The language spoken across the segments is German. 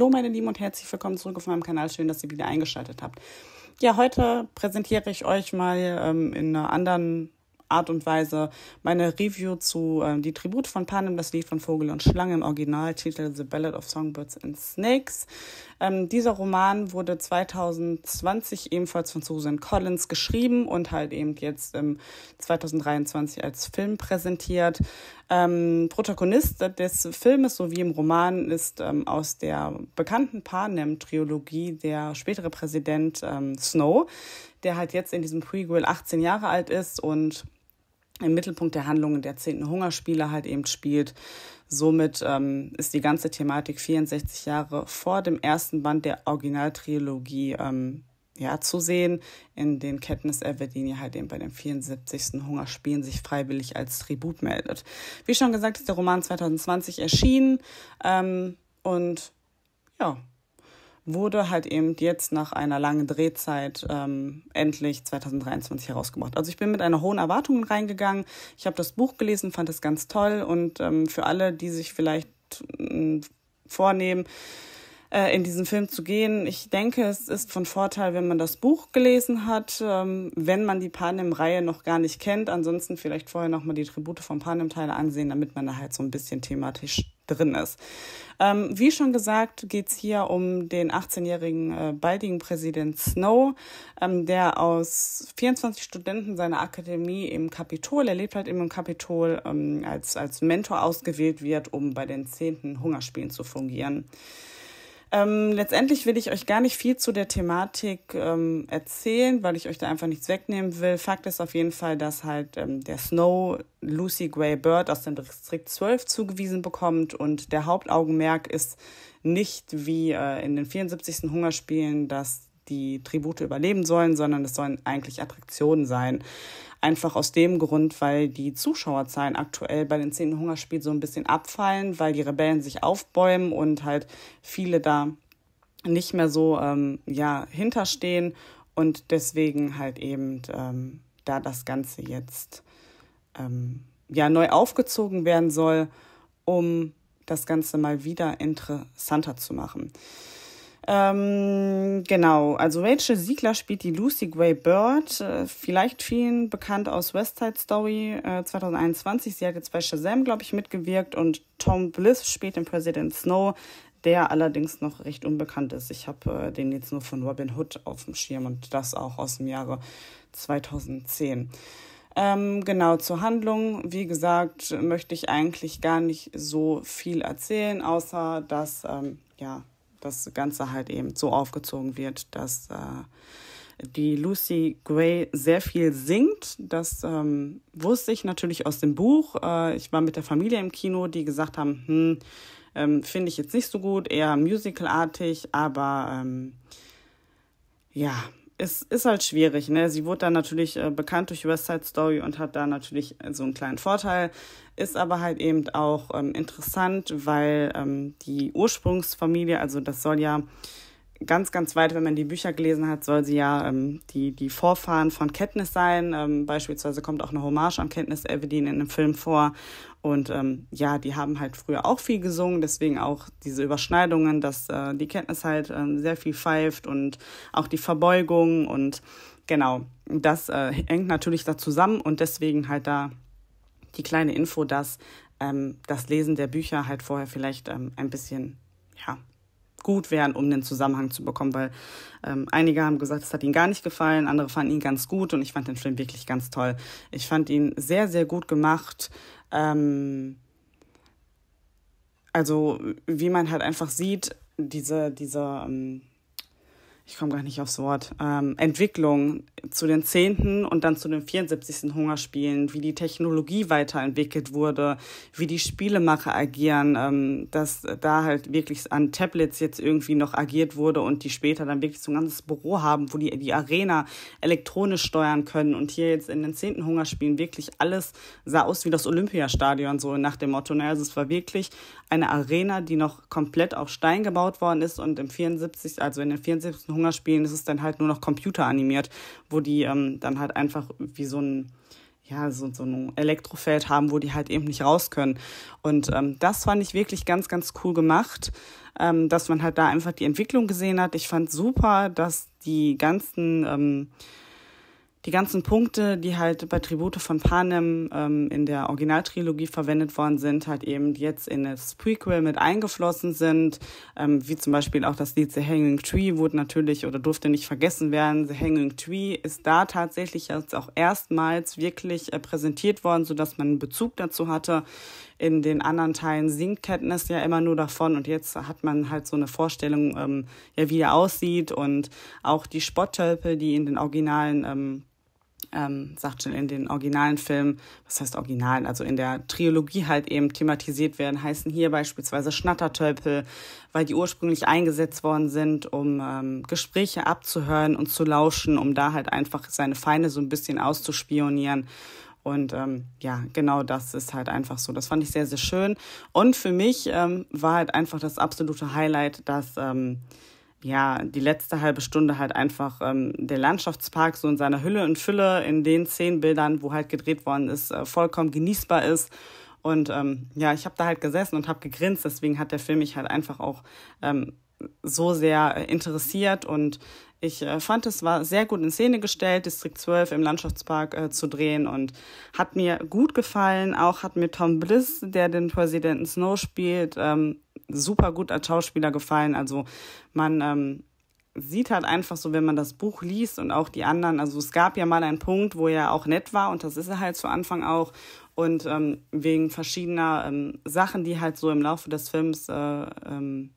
Hallo meine Lieben und herzlich willkommen zurück auf meinem Kanal. Schön, dass ihr wieder eingeschaltet habt. Ja, heute präsentiere ich euch mal ähm, in einer anderen Art und Weise meine Review zu ähm, Die Tribute von Panem, das Lied von Vogel und Schlange im Originaltitel The Ballad of Songbirds and Snakes. Ähm, dieser Roman wurde 2020 ebenfalls von Susan Collins geschrieben und halt eben jetzt ähm, 2023 als Film präsentiert. Ähm, Protagonist des Filmes sowie im Roman ist ähm, aus der bekannten Panem-Trilogie der spätere Präsident ähm, Snow, der halt jetzt in diesem Prequel 18 Jahre alt ist und im Mittelpunkt der Handlungen der zehnten Hungerspiele halt eben spielt. Somit ähm, ist die ganze Thematik 64 Jahre vor dem ersten Band der Originaltrilogie ähm, ja, zu sehen, in den Katniss Everdeen halt eben bei dem 74. Hungerspielen sich freiwillig als Tribut meldet. Wie schon gesagt, ist der Roman 2020 erschienen ähm, und ja, wurde halt eben jetzt nach einer langen Drehzeit ähm, endlich 2023 herausgebracht. Also ich bin mit einer hohen Erwartung reingegangen. Ich habe das Buch gelesen, fand es ganz toll und ähm, für alle, die sich vielleicht ähm, vornehmen, äh, in diesen Film zu gehen. Ich denke, es ist von Vorteil, wenn man das Buch gelesen hat, ähm, wenn man die Panem-Reihe noch gar nicht kennt. Ansonsten vielleicht vorher nochmal die Tribute von Panem-Teile ansehen, damit man da halt so ein bisschen thematisch drin ist. Ähm, wie schon gesagt, geht's hier um den 18-jährigen äh, baldigen Präsident Snow, ähm, der aus 24 Studenten seiner Akademie im Kapitol, er lebt halt eben im Kapitol, ähm, als, als Mentor ausgewählt wird, um bei den zehnten Hungerspielen zu fungieren. Ähm, letztendlich will ich euch gar nicht viel zu der Thematik ähm, erzählen, weil ich euch da einfach nichts wegnehmen will. Fakt ist auf jeden Fall, dass halt ähm, der Snow Lucy Gray Bird aus dem Distrikt 12 zugewiesen bekommt und der Hauptaugenmerk ist nicht wie äh, in den 74. Hungerspielen, dass die Tribute überleben sollen, sondern es sollen eigentlich Attraktionen sein. Einfach aus dem Grund, weil die Zuschauerzahlen aktuell bei den Zehn Hungerspielen so ein bisschen abfallen, weil die Rebellen sich aufbäumen und halt viele da nicht mehr so ähm, ja, hinterstehen und deswegen halt eben ähm, da das Ganze jetzt ähm, ja neu aufgezogen werden soll, um das Ganze mal wieder interessanter zu machen. Ähm, genau, also Rachel Siegler spielt die Lucy Gray Bird, äh, vielleicht vielen bekannt aus West Side Story äh, 2021. Sie hat jetzt bei Shazam, glaube ich, mitgewirkt und Tom Bliss spielt den President Snow, der allerdings noch recht unbekannt ist. Ich habe äh, den jetzt nur von Robin Hood auf dem Schirm und das auch aus dem Jahre 2010. Ähm, genau, zur Handlung. Wie gesagt, möchte ich eigentlich gar nicht so viel erzählen, außer dass, ähm, ja, das Ganze halt eben so aufgezogen wird, dass äh, die Lucy Gray sehr viel singt. Das ähm, wusste ich natürlich aus dem Buch. Äh, ich war mit der Familie im Kino, die gesagt haben, hm, ähm, finde ich jetzt nicht so gut, eher musicalartig, aber ähm, ja, es ist halt schwierig. Ne? Sie wurde dann natürlich äh, bekannt durch West Side Story und hat da natürlich äh, so einen kleinen Vorteil. Ist aber halt eben auch ähm, interessant, weil ähm, die Ursprungsfamilie, also das soll ja ganz, ganz weit, wenn man die Bücher gelesen hat, soll sie ja ähm, die, die Vorfahren von Katniss sein. Ähm, beispielsweise kommt auch eine Hommage an Katniss Everdeen in dem Film vor. Und ähm, ja, die haben halt früher auch viel gesungen, deswegen auch diese Überschneidungen, dass äh, die Katniss halt ähm, sehr viel pfeift und auch die Verbeugung und genau, das äh, hängt natürlich da zusammen und deswegen halt da die kleine Info, dass ähm, das Lesen der Bücher halt vorher vielleicht ähm, ein bisschen, ja, gut wären, um den Zusammenhang zu bekommen, weil ähm, einige haben gesagt, es hat ihnen gar nicht gefallen, andere fanden ihn ganz gut und ich fand den Film wirklich ganz toll. Ich fand ihn sehr, sehr gut gemacht. Ähm, also wie man halt einfach sieht, diese, diese, ähm, ich komme gar nicht aufs Wort, ähm, Entwicklung zu den zehnten und dann zu den 74. Hungerspielen, wie die Technologie weiterentwickelt wurde, wie die Spielemacher agieren, ähm, dass da halt wirklich an Tablets jetzt irgendwie noch agiert wurde und die später dann wirklich so ein ganzes Büro haben, wo die die Arena elektronisch steuern können und hier jetzt in den zehnten Hungerspielen wirklich alles sah aus wie das Olympiastadion, so nach dem Motto, naja, also es war wirklich eine Arena, die noch komplett auf Stein gebaut worden ist und im 74, also in den 74. Hungerspielen ist es dann halt nur noch computeranimiert, wo die ähm, dann halt einfach wie so ein ja, so, so ein Elektrofeld haben, wo die halt eben nicht raus können. Und ähm, das fand ich wirklich ganz, ganz cool gemacht, ähm, dass man halt da einfach die Entwicklung gesehen hat. Ich fand super, dass die ganzen ähm, die ganzen Punkte, die halt bei Tribute von Panem ähm, in der Originaltrilogie verwendet worden sind, halt eben jetzt in das Prequel mit eingeflossen sind, ähm, wie zum Beispiel auch das Lied The Hanging Tree wurde natürlich oder durfte nicht vergessen werden. The Hanging Tree ist da tatsächlich jetzt auch erstmals wirklich äh, präsentiert worden, sodass man einen Bezug dazu hatte. In den anderen Teilen singt Katniss ja immer nur davon und jetzt hat man halt so eine Vorstellung, ähm, ja, wie er aussieht und auch die Spotttölpel, die in den originalen ähm, ähm, sagt schon in den originalen Filmen, was heißt originalen, also in der Trilogie halt eben thematisiert werden, heißen hier beispielsweise Schnattertölpel, weil die ursprünglich eingesetzt worden sind, um ähm, Gespräche abzuhören und zu lauschen, um da halt einfach seine Feinde so ein bisschen auszuspionieren. Und ähm, ja, genau das ist halt einfach so. Das fand ich sehr, sehr schön. Und für mich ähm, war halt einfach das absolute Highlight, dass ähm, ja, die letzte halbe Stunde halt einfach ähm, der Landschaftspark so in seiner Hülle und Fülle in den zehn Bildern, wo halt gedreht worden ist, äh, vollkommen genießbar ist. Und ähm, ja, ich habe da halt gesessen und habe gegrinst. Deswegen hat der Film mich halt einfach auch ähm, so sehr äh, interessiert. Und ich äh, fand, es war sehr gut in Szene gestellt, Distrikt 12 im Landschaftspark äh, zu drehen. Und hat mir gut gefallen. Auch hat mir Tom Bliss, der den Präsidenten Snow spielt, ähm, super gut als Schauspieler gefallen. Also man ähm, sieht halt einfach so, wenn man das Buch liest und auch die anderen. Also es gab ja mal einen Punkt, wo er auch nett war und das ist er halt zu Anfang auch. Und ähm, wegen verschiedener ähm, Sachen, die halt so im Laufe des Films äh, ähm,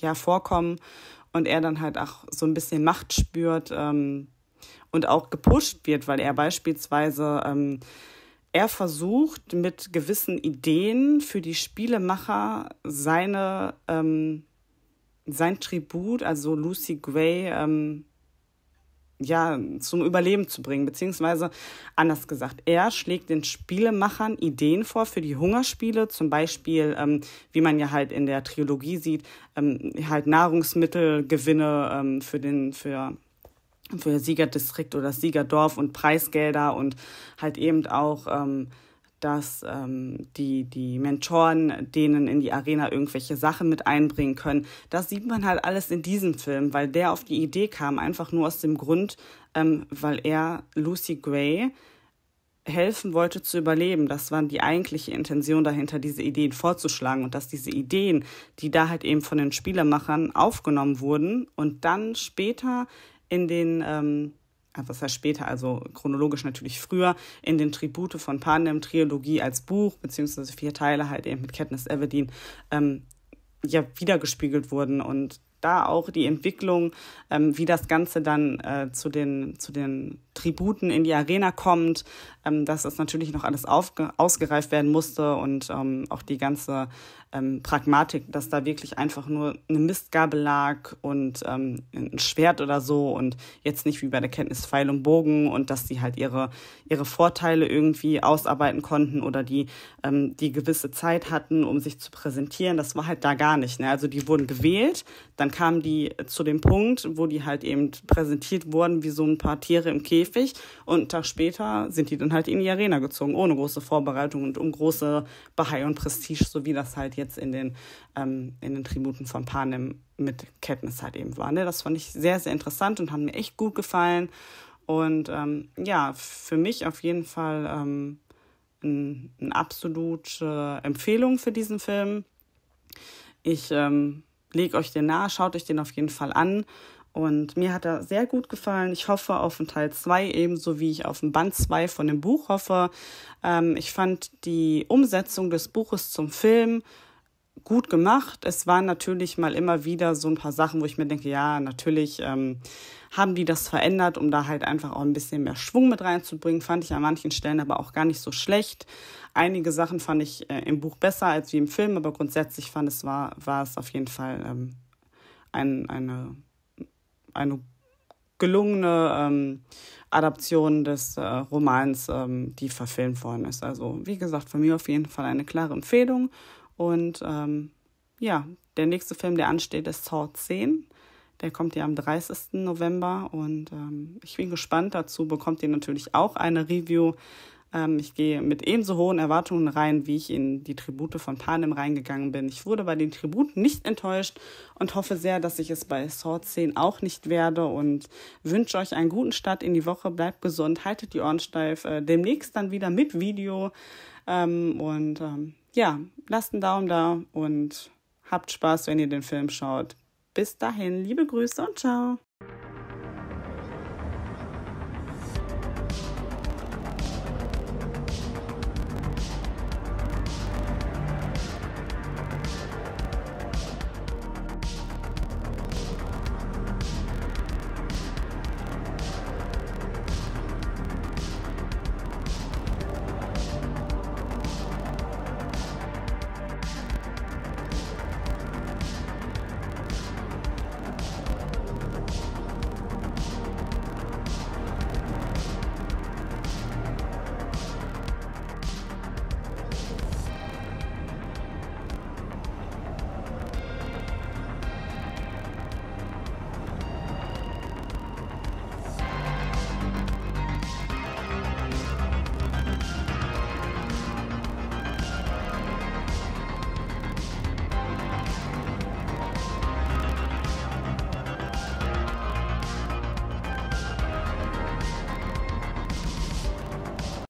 ja vorkommen und er dann halt auch so ein bisschen Macht spürt ähm, und auch gepusht wird, weil er beispielsweise ähm, er versucht mit gewissen Ideen für die Spielemacher seine, ähm, sein Tribut, also Lucy Gray, ähm, ja, zum Überleben zu bringen. Beziehungsweise anders gesagt, er schlägt den Spielemachern Ideen vor für die Hungerspiele, zum Beispiel, ähm, wie man ja halt in der Trilogie sieht, ähm, halt Nahrungsmittelgewinne ähm, für den, für für Siegerdistrikt oder Siegerdorf und Preisgelder und halt eben auch, ähm, dass ähm, die, die Mentoren denen in die Arena irgendwelche Sachen mit einbringen können. Das sieht man halt alles in diesem Film, weil der auf die Idee kam, einfach nur aus dem Grund, ähm, weil er Lucy Gray helfen wollte zu überleben. Das war die eigentliche Intention dahinter, diese Ideen vorzuschlagen und dass diese Ideen, die da halt eben von den Spielermachern aufgenommen wurden und dann später in den, ähm, also heißt später, also chronologisch natürlich früher, in den Tribute von Panem, Trilogie als Buch, beziehungsweise vier Teile halt eben mit Katniss Everdeen, ähm, ja, wiedergespiegelt wurden und da auch die Entwicklung, ähm, wie das Ganze dann äh, zu den, zu den Tributen in die Arena kommt, ähm, dass das natürlich noch alles ausgereift werden musste und ähm, auch die ganze ähm, Pragmatik, dass da wirklich einfach nur eine Mistgabel lag und ähm, ein Schwert oder so und jetzt nicht wie bei der Kenntnis Pfeil und Bogen und dass die halt ihre, ihre Vorteile irgendwie ausarbeiten konnten oder die, ähm, die gewisse Zeit hatten, um sich zu präsentieren. Das war halt da gar nicht. Ne? Also die wurden gewählt, dann kamen die zu dem Punkt, wo die halt eben präsentiert wurden wie so ein paar Tiere im Käfig Käfig und einen Tag später sind die dann halt in die Arena gezogen, ohne große Vorbereitung und um große Bahai und Prestige, so wie das halt jetzt in den, ähm, in den Tributen von Panem mit Katniss halt eben war. Ne? Das fand ich sehr, sehr interessant und hat mir echt gut gefallen. Und ähm, ja, für mich auf jeden Fall ähm, eine ein absolute Empfehlung für diesen Film. Ich ähm, lege euch den nahe, schaut euch den auf jeden Fall an. Und mir hat er sehr gut gefallen. Ich hoffe auf den Teil 2 ebenso wie ich auf den Band 2 von dem Buch hoffe. Ähm, ich fand die Umsetzung des Buches zum Film gut gemacht. Es waren natürlich mal immer wieder so ein paar Sachen, wo ich mir denke, ja, natürlich ähm, haben die das verändert, um da halt einfach auch ein bisschen mehr Schwung mit reinzubringen. Fand ich an manchen Stellen aber auch gar nicht so schlecht. Einige Sachen fand ich äh, im Buch besser als wie im Film, aber grundsätzlich fand es war, war es auf jeden Fall ähm, ein, eine eine gelungene ähm, Adaption des äh, Romans, ähm, die verfilmt worden ist. Also wie gesagt, von mir auf jeden Fall eine klare Empfehlung. Und ähm, ja, der nächste Film, der ansteht, ist Saw 10. Der kommt ja am 30. November und ähm, ich bin gespannt dazu, bekommt ihr natürlich auch eine Review ähm, ich gehe mit ebenso hohen Erwartungen rein, wie ich in die Tribute von Panem reingegangen bin. Ich wurde bei den Tributen nicht enttäuscht und hoffe sehr, dass ich es bei Sword 10 auch nicht werde und wünsche euch einen guten Start in die Woche. Bleibt gesund, haltet die Ohren steif. Äh, demnächst dann wieder mit Video. Ähm, und ähm, ja, lasst einen Daumen da und habt Spaß, wenn ihr den Film schaut. Bis dahin, liebe Grüße und ciao.